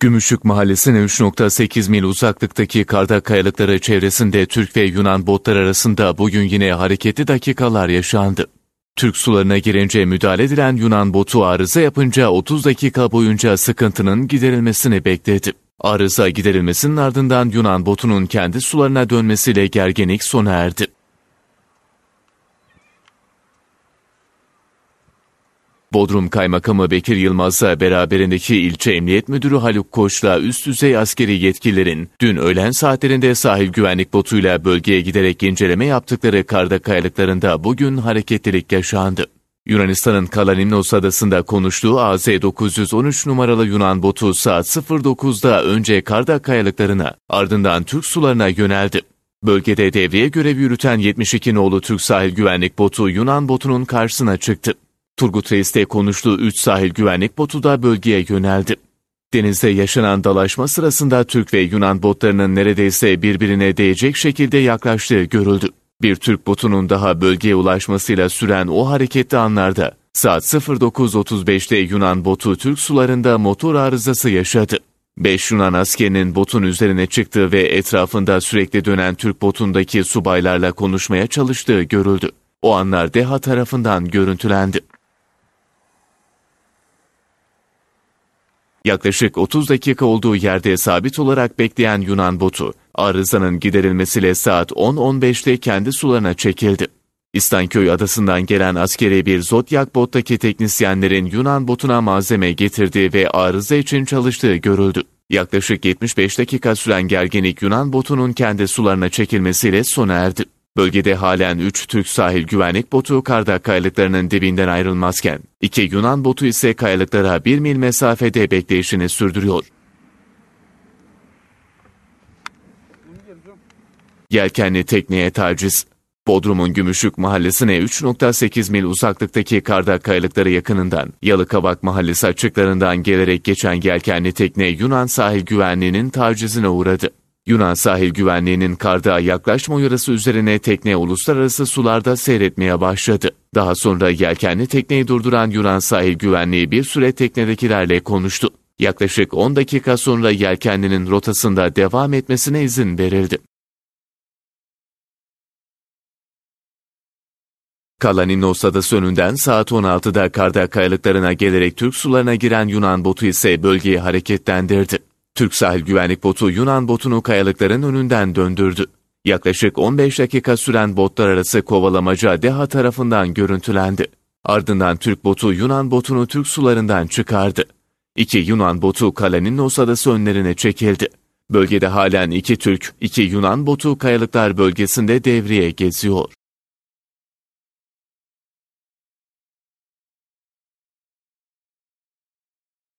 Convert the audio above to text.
Gümüşlük Mahallesi'ne 3.8 mil uzaklıktaki Kardak Kayalıkları çevresinde Türk ve Yunan botlar arasında bugün yine hareketli dakikalar yaşandı. Türk sularına girince müdahale edilen Yunan botu arıza yapınca 30 dakika boyunca sıkıntının giderilmesini bekledi. Arıza giderilmesinin ardından Yunan botunun kendi sularına dönmesiyle gerginlik sona erdi. Bodrum Kaymakamı Bekir Yılmaz'la beraberindeki ilçe emniyet müdürü Haluk Koç'la üst düzey askeri yetkililerin dün öğlen saatlerinde sahil güvenlik botuyla bölgeye giderek inceleme yaptıkları Karda kayalıklarında bugün hareketlilik yaşandı. Yunanistan'ın Kalanimnos adasında konuştuğu AZ-913 numaralı Yunan botu saat 09'da önce Karda kayalıklarına ardından Türk sularına yöneldi. Bölgede devriye görevi yürüten 72 nolu Türk sahil güvenlik botu Yunan botunun karşısına çıktı. Turgut Reis'te konuştuğu 3 sahil güvenlik botu da bölgeye yöneldi. Denizde yaşanan dalaşma sırasında Türk ve Yunan botlarının neredeyse birbirine değecek şekilde yaklaştığı görüldü. Bir Türk botunun daha bölgeye ulaşmasıyla süren o hareketli anlarda saat 09.35'te Yunan botu Türk sularında motor arızası yaşadı. 5 Yunan askerinin botun üzerine çıktığı ve etrafında sürekli dönen Türk botundaki subaylarla konuşmaya çalıştığı görüldü. O anlar DEHA tarafından görüntülendi. Yaklaşık 30 dakika olduğu yerde sabit olarak bekleyen Yunan botu, arızanın giderilmesiyle saat 10.15'te kendi sularına çekildi. İstanköy adasından gelen askeri bir Zodyak bottaki teknisyenlerin Yunan botuna malzeme getirdiği ve arıza için çalıştığı görüldü. Yaklaşık 75 dakika süren gerginlik Yunan botunun kendi sularına çekilmesiyle sona erdi. Bölgede halen 3 Türk sahil güvenlik botu karda kayalıklarının dibinden ayrılmazken, 2 Yunan botu ise kayalıklara 1 mil mesafede bekleyişini sürdürüyor. Yelkenli tekneye taciz Bodrum'un Gümüşlük Mahallesi'ne 3.8 mil uzaklıktaki Kardak Kayalıkları yakınından, Yalıkavak Mahallesi açıklarından gelerek geçen yelkenli tekne Yunan sahil güvenliğinin tacizine uğradı. Yunan sahil güvenliğinin karda yaklaşma uyarısı üzerine tekne uluslararası sularda seyretmeye başladı. Daha sonra yelkenli tekneyi durduran Yunan sahil güvenliği bir süre teknedekilerle konuştu. Yaklaşık 10 dakika sonra yelkenlinin rotasında devam etmesine izin verildi. Kalaninos adası önünden saat 16'da karda kayalıklarına gelerek Türk sularına giren Yunan botu ise bölgeyi hareketlendirdi. Türk sahil güvenlik botu Yunan botunu kayalıkların önünden döndürdü. Yaklaşık 15 dakika süren botlar arası kovalamaca DEHA tarafından görüntülendi. Ardından Türk botu Yunan botunu Türk sularından çıkardı. İki Yunan botu kalenin osadası önlerine çekildi. Bölgede halen iki Türk, iki Yunan botu kayalıklar bölgesinde devriye geziyor.